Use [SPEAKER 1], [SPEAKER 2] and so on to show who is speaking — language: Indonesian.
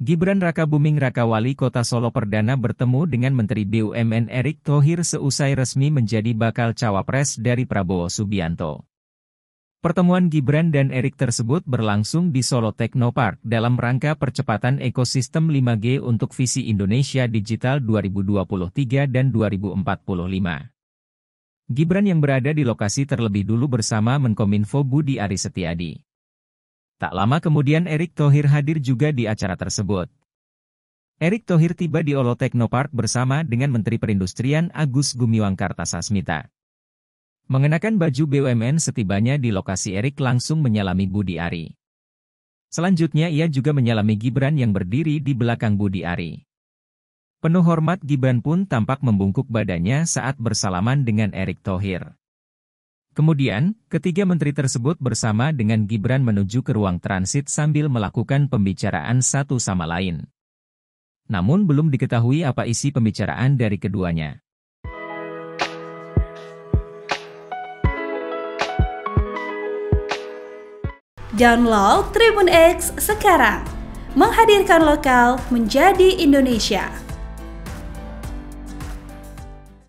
[SPEAKER 1] Gibran Raka Buming Raka Wali Kota Solo Perdana bertemu dengan Menteri BUMN Erick Thohir seusai resmi menjadi bakal cawapres dari Prabowo Subianto. Pertemuan Gibran dan Erick tersebut berlangsung di Solo Technopark dalam rangka percepatan ekosistem 5G untuk visi Indonesia Digital 2023 dan 2045. Gibran yang berada di lokasi terlebih dulu bersama Menkominfo Budi Ari Setiadi. Tak lama kemudian Erick Thohir hadir juga di acara tersebut. Erick Thohir tiba di Olo Technopark bersama dengan Menteri Perindustrian Agus Gumiwang Kartasasmita. Mengenakan baju BUMN setibanya di lokasi Erick langsung menyalami Budi Ari. Selanjutnya ia juga menyalami Gibran yang berdiri di belakang Budi Ari. Penuh hormat Gibran pun tampak membungkuk badannya saat bersalaman dengan Erick Thohir. Kemudian, ketiga menteri tersebut bersama dengan Gibran menuju ke ruang transit sambil melakukan pembicaraan satu sama lain. Namun belum diketahui apa isi pembicaraan dari keduanya.
[SPEAKER 2] Download Tribun X sekarang. Menghadirkan
[SPEAKER 1] lokal menjadi Indonesia.